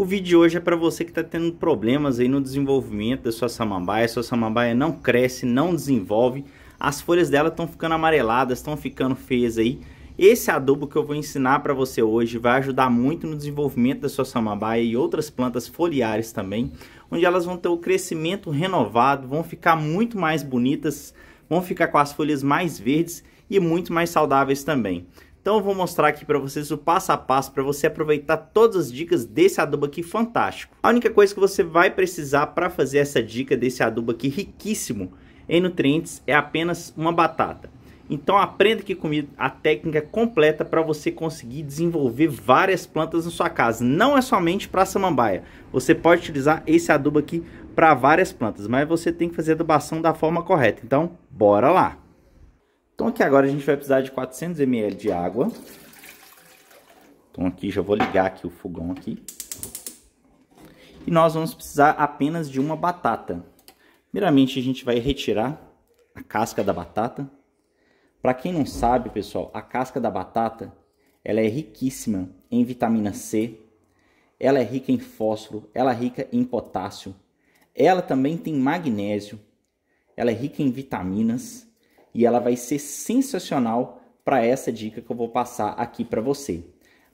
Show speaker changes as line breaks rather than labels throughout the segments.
O vídeo de hoje é para você que está tendo problemas aí no desenvolvimento da sua samambaia. sua samambaia não cresce, não desenvolve. As folhas dela estão ficando amareladas, estão ficando feias aí. Esse adubo que eu vou ensinar para você hoje vai ajudar muito no desenvolvimento da sua samambaia e outras plantas foliares também, onde elas vão ter o crescimento renovado, vão ficar muito mais bonitas, vão ficar com as folhas mais verdes e muito mais saudáveis também. Então eu vou mostrar aqui para vocês o passo a passo para você aproveitar todas as dicas desse adubo aqui fantástico. A única coisa que você vai precisar para fazer essa dica desse adubo aqui riquíssimo em nutrientes é apenas uma batata. Então aprenda aqui comigo a técnica completa para você conseguir desenvolver várias plantas na sua casa. Não é somente para samambaia. Você pode utilizar esse adubo aqui para várias plantas, mas você tem que fazer a adubação da forma correta. Então, bora lá! Então aqui agora a gente vai precisar de 400 ml de água. Então aqui já vou ligar aqui o fogão aqui. E nós vamos precisar apenas de uma batata. Primeiramente a gente vai retirar a casca da batata. Para quem não sabe, pessoal, a casca da batata ela é riquíssima em vitamina C, ela é rica em fósforo, ela é rica em potássio, ela também tem magnésio, ela é rica em vitaminas e ela vai ser sensacional para essa dica que eu vou passar aqui para você.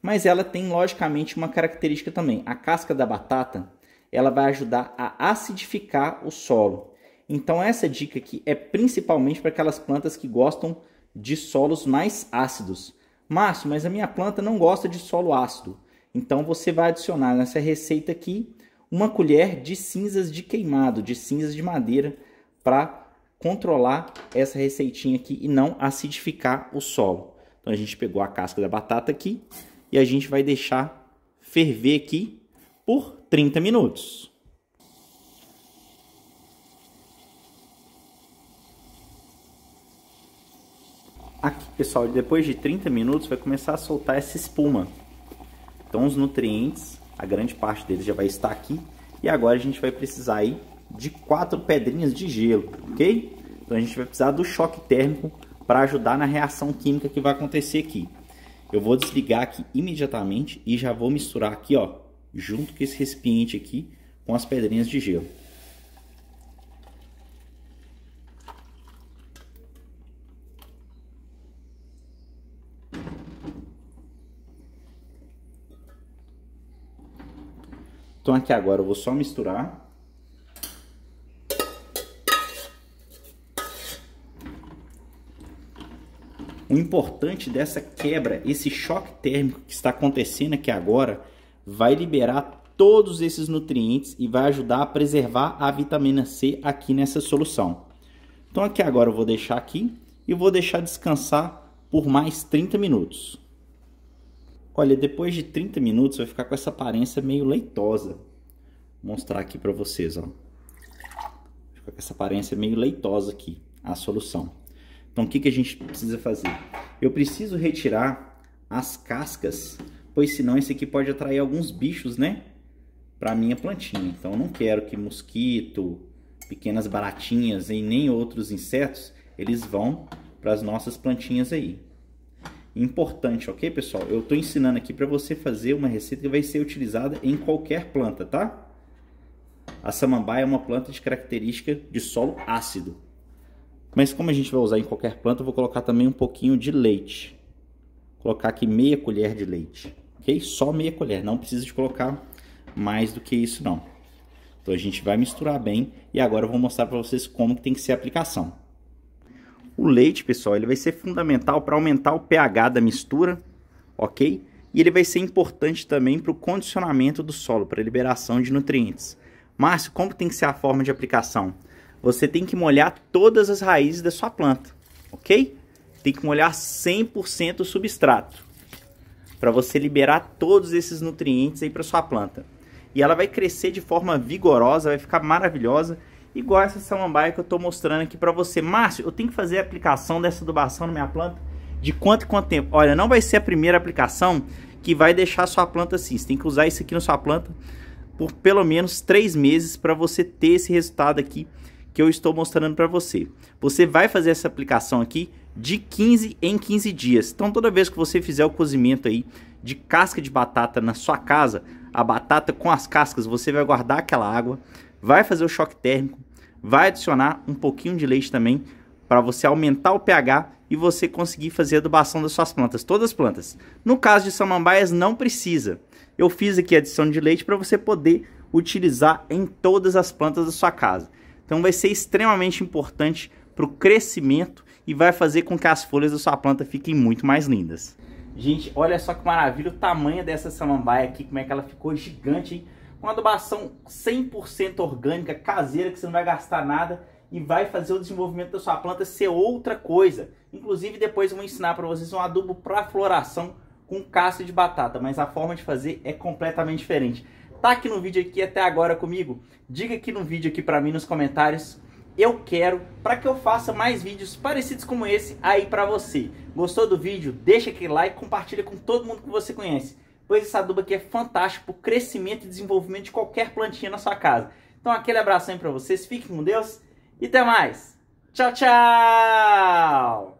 Mas ela tem logicamente uma característica também. A casca da batata, ela vai ajudar a acidificar o solo. Então essa dica aqui é principalmente para aquelas plantas que gostam de solos mais ácidos. Márcio, mas a minha planta não gosta de solo ácido. Então você vai adicionar nessa receita aqui uma colher de cinzas de queimado, de cinzas de madeira para controlar essa receitinha aqui e não acidificar o solo. Então a gente pegou a casca da batata aqui e a gente vai deixar ferver aqui por 30 minutos. Aqui, pessoal, depois de 30 minutos vai começar a soltar essa espuma. Então os nutrientes, a grande parte deles já vai estar aqui. E agora a gente vai precisar aí de quatro pedrinhas de gelo, ok? Então a gente vai precisar do choque térmico para ajudar na reação química que vai acontecer aqui. Eu vou desligar aqui imediatamente e já vou misturar aqui, ó, junto com esse recipiente aqui, com as pedrinhas de gelo. Então aqui agora eu vou só misturar. O importante dessa quebra, esse choque térmico que está acontecendo aqui agora, vai liberar todos esses nutrientes e vai ajudar a preservar a vitamina C aqui nessa solução. Então aqui agora eu vou deixar aqui e vou deixar descansar por mais 30 minutos. Olha, depois de 30 minutos vai ficar com essa aparência meio leitosa. Vou mostrar aqui para vocês, ó. Fica com essa aparência meio leitosa aqui, a solução. Então, o que, que a gente precisa fazer? Eu preciso retirar as cascas, pois senão esse aqui pode atrair alguns bichos, né? Para minha plantinha. Então, eu não quero que mosquito, pequenas baratinhas e nem outros insetos, eles vão para as nossas plantinhas aí. Importante, ok, pessoal? Eu estou ensinando aqui para você fazer uma receita que vai ser utilizada em qualquer planta, tá? A samambaia é uma planta de característica de solo ácido. Mas como a gente vai usar em qualquer planta, eu vou colocar também um pouquinho de leite. Vou colocar aqui meia colher de leite, ok? Só meia colher, não precisa de colocar mais do que isso não. Então a gente vai misturar bem e agora eu vou mostrar para vocês como que tem que ser a aplicação. O leite, pessoal, ele vai ser fundamental para aumentar o pH da mistura, ok? E ele vai ser importante também para o condicionamento do solo, para a liberação de nutrientes. Márcio, como tem que ser a forma de aplicação? você tem que molhar todas as raízes da sua planta, ok? Tem que molhar 100% o substrato para você liberar todos esses nutrientes aí para sua planta. E ela vai crescer de forma vigorosa, vai ficar maravilhosa, igual essa samambaia que eu estou mostrando aqui para você. Márcio, eu tenho que fazer a aplicação dessa adubação na minha planta de quanto e quanto tempo? Olha, não vai ser a primeira aplicação que vai deixar a sua planta assim. Você tem que usar isso aqui na sua planta por pelo menos três meses para você ter esse resultado aqui que eu estou mostrando para você. Você vai fazer essa aplicação aqui de 15 em 15 dias. Então toda vez que você fizer o cozimento aí de casca de batata na sua casa, a batata com as cascas, você vai guardar aquela água, vai fazer o choque térmico, vai adicionar um pouquinho de leite também para você aumentar o pH e você conseguir fazer a adubação das suas plantas, todas as plantas. No caso de samambaias, não precisa. Eu fiz aqui a adição de leite para você poder utilizar em todas as plantas da sua casa. Então vai ser extremamente importante para o crescimento e vai fazer com que as folhas da sua planta fiquem muito mais lindas. Gente, olha só que maravilha o tamanho dessa samambaia aqui, como é que ela ficou gigante, hein? Uma adubação 100% orgânica, caseira, que você não vai gastar nada e vai fazer o desenvolvimento da sua planta ser outra coisa. Inclusive, depois eu vou ensinar para vocês um adubo para floração com casca de batata, mas a forma de fazer é completamente diferente. Tá aqui no vídeo aqui até agora comigo? Diga aqui no vídeo aqui para mim nos comentários. Eu quero para que eu faça mais vídeos parecidos como esse aí para você. Gostou do vídeo? Deixa aquele like, compartilha com todo mundo que você conhece. Pois essa aduba aqui é fantástico para o crescimento e desenvolvimento de qualquer plantinha na sua casa. Então aquele abraço aí para vocês, fiquem com Deus e até mais. Tchau, tchau!